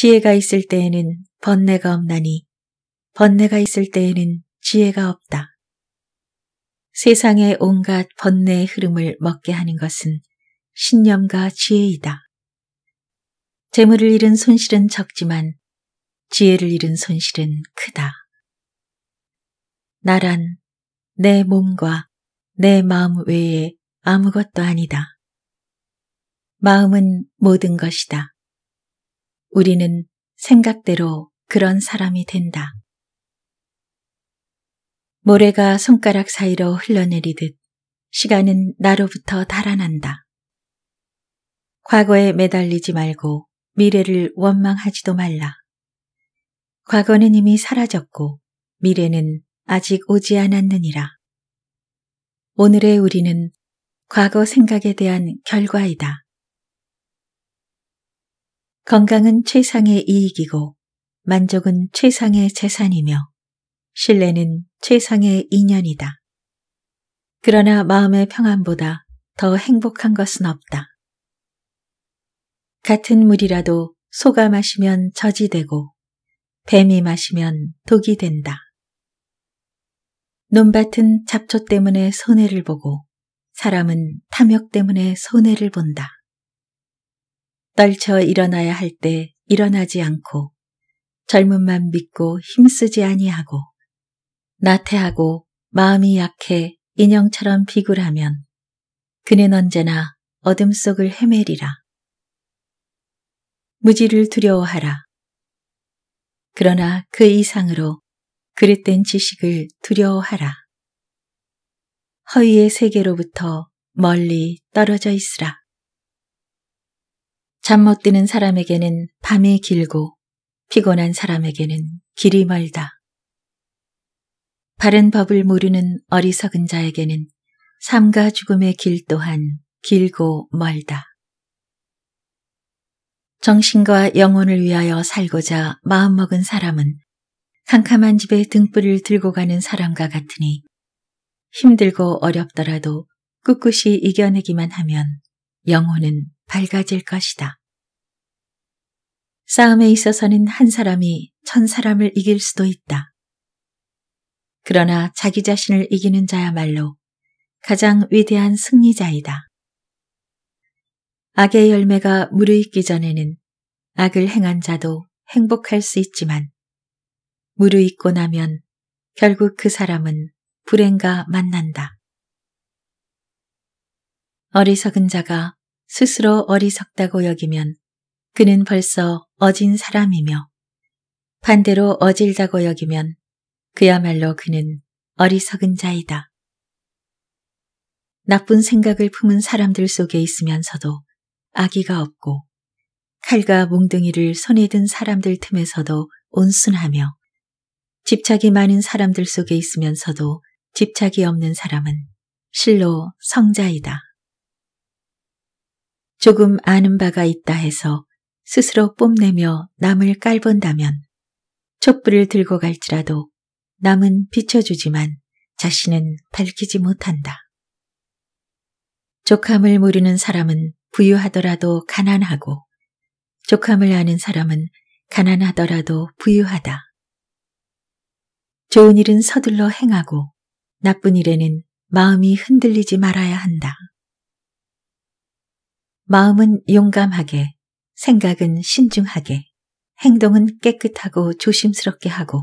지혜가 있을 때에는 번뇌가 없나니 번뇌가 있을 때에는 지혜가 없다. 세상의 온갖 번뇌의 흐름을 먹게 하는 것은 신념과 지혜이다. 재물을 잃은 손실은 적지만 지혜를 잃은 손실은 크다. 나란 내 몸과 내 마음 외에 아무것도 아니다. 마음은 모든 것이다. 우리는 생각대로 그런 사람이 된다. 모래가 손가락 사이로 흘러내리듯 시간은 나로부터 달아난다. 과거에 매달리지 말고 미래를 원망하지도 말라. 과거는 이미 사라졌고 미래는 아직 오지 않았느니라. 오늘의 우리는 과거 생각에 대한 결과이다. 건강은 최상의 이익이고 만족은 최상의 재산이며 신뢰는 최상의 인연이다. 그러나 마음의 평안보다 더 행복한 것은 없다. 같은 물이라도 소가 마시면 젖이 되고 뱀이 마시면 독이 된다. 논밭은 잡초 때문에 손해를 보고 사람은 탐욕 때문에 손해를 본다. 떨쳐 일어나야 할 때 일어나지 않고 젊음만 믿고 힘쓰지 아니하고 나태하고 마음이 약해 인형처럼 비굴하면 그는 언제나 어둠 속을 헤매리라. 무지를 두려워하라. 그러나 그 이상으로 그릇된 지식을 두려워하라. 허위의 세계로부터 멀리 떨어져 있으라. 잠못 드는 사람에게는 밤이 길고 피곤한 사람에게는 길이 멀다. 바른 법을 모르는 어리석은 자에게는 삶과 죽음의 길 또한 길고 멀다. 정신과 영혼을 위하여 살고자 마음먹은 사람은 캄캄한 집에 등불을 들고 가는 사람과 같으니 힘들고 어렵더라도 꿋꿋이 이겨내기만 하면 영혼은 밝아질 것이다. 싸움에 있어서는 한 사람이 천 사람을 이길 수도 있다. 그러나 자기 자신을 이기는 자야말로 가장 위대한 승리자이다. 악의 열매가 무르익기 전에는 악을 행한 자도 행복할 수 있지만 무르익고 나면 결국 그 사람은 불행과 만난다. 어리석은 자가 스스로 어리석다고 여기면 그는 벌써 어진 사람이며 반대로 어질다고 여기면 그야말로 그는 어리석은 자이다. 나쁜 생각을 품은 사람들 속에 있으면서도 아기가 없고 칼과 몽둥이를 손에 든 사람들 틈에서도 온순하며 집착이 많은 사람들 속에 있으면서도 집착이 없는 사람은 실로 성자이다. 조금 아는 바가 있다 해서 스스로 뽐내며 남을 깔본다면 촛불을 들고 갈지라도 남은 비춰주지만 자신은 밝히지 못한다. 족함을 모르는 사람은 부유하더라도 가난하고 족함을 아는 사람은 가난하더라도 부유하다. 좋은 일은 서둘러 행하고 나쁜 일에는 마음이 흔들리지 말아야 한다. 마음은 용감하게, 생각은 신중하게, 행동은 깨끗하고 조심스럽게 하고,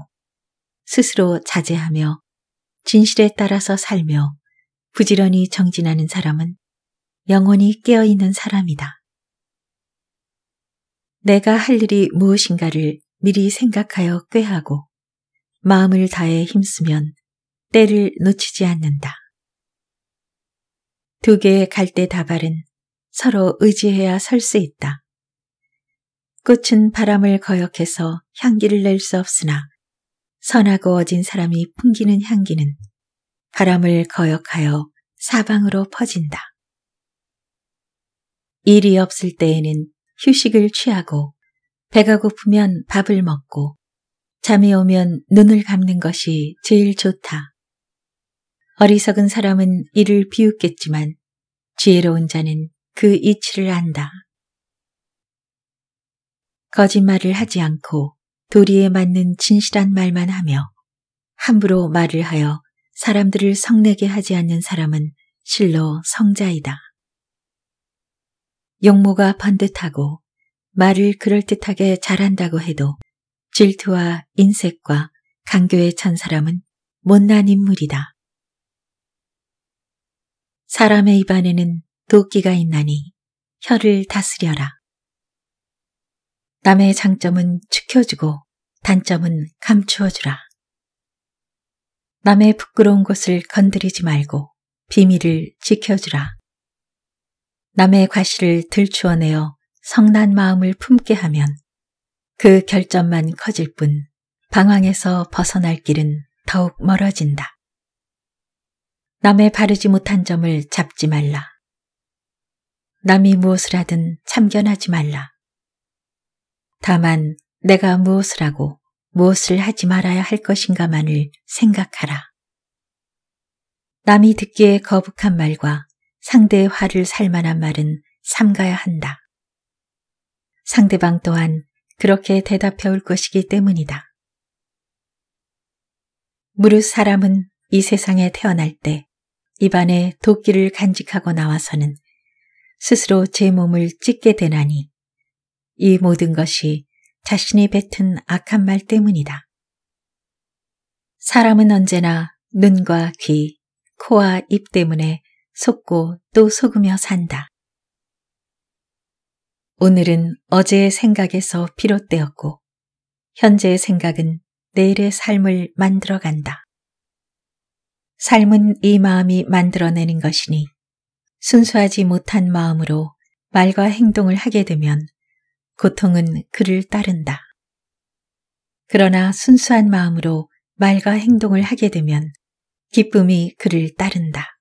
스스로 자제하며, 진실에 따라서 살며, 부지런히 정진하는 사람은 영원히 깨어있는 사람이다. 내가 할 일이 무엇인가를 미리 생각하여 꾀하고, 마음을 다해 힘쓰면 때를 놓치지 않는다. 두 개의 갈대 다발은 서로 의지해야 설 수 있다. 꽃은 바람을 거역해서 향기를 낼 수 없으나 선하고 어진 사람이 풍기는 향기는 바람을 거역하여 사방으로 퍼진다. 일이 없을 때에는 휴식을 취하고 배가 고프면 밥을 먹고 잠이 오면 눈을 감는 것이 제일 좋다. 어리석은 사람은 이를 비웃겠지만 지혜로운 자는 그 이치를 안다. 거짓말을 하지 않고 도리에 맞는 진실한 말만 하며 함부로 말을 하여 사람들을 성내게 하지 않는 사람은 실로 성자이다. 용모가 번듯하고 말을 그럴듯하게 잘한다고 해도 질투와 인색과 강교에 찬 사람은 못난 인물이다. 사람의 입안에는 도끼가 있나니 혀를 다스려라. 남의 장점은 축혀주고 단점은 감추어주라. 남의 부끄러운 것을 건드리지 말고 비밀을 지켜주라. 남의 과실을 들추어내어 성난 마음을 품게 하면 그 결점만 커질 뿐 방황에서 벗어날 길은 더욱 멀어진다. 남의 바르지 못한 점을 잡지 말라. 남이 무엇을 하든 참견하지 말라. 다만 내가 무엇을 하고 무엇을 하지 말아야 할 것인가만을 생각하라. 남이 듣기에 거북한 말과 상대의 화를 살 만한 말은 삼가야 한다. 상대방 또한 그렇게 대답해 올 것이기 때문이다. 무릇 사람은 이 세상에 태어날 때 입안에 도끼를 간직하고 나와서는 스스로 제 몸을 찢게 되나니 이 모든 것이 자신이 뱉은 악한 말 때문이다. 사람은 언제나 눈과 귀, 코와 입 때문에 속고 또 속으며 산다. 오늘은 어제의 생각에서 비롯되었고 현재의 생각은 내일의 삶을 만들어간다. 삶은 이 마음이 만들어내는 것이니 순수하지 못한 마음으로 말과 행동을 하게 되면 고통은 그를 따른다. 그러나 순수한 마음으로 말과 행동을 하게 되면 기쁨이 그를 따른다.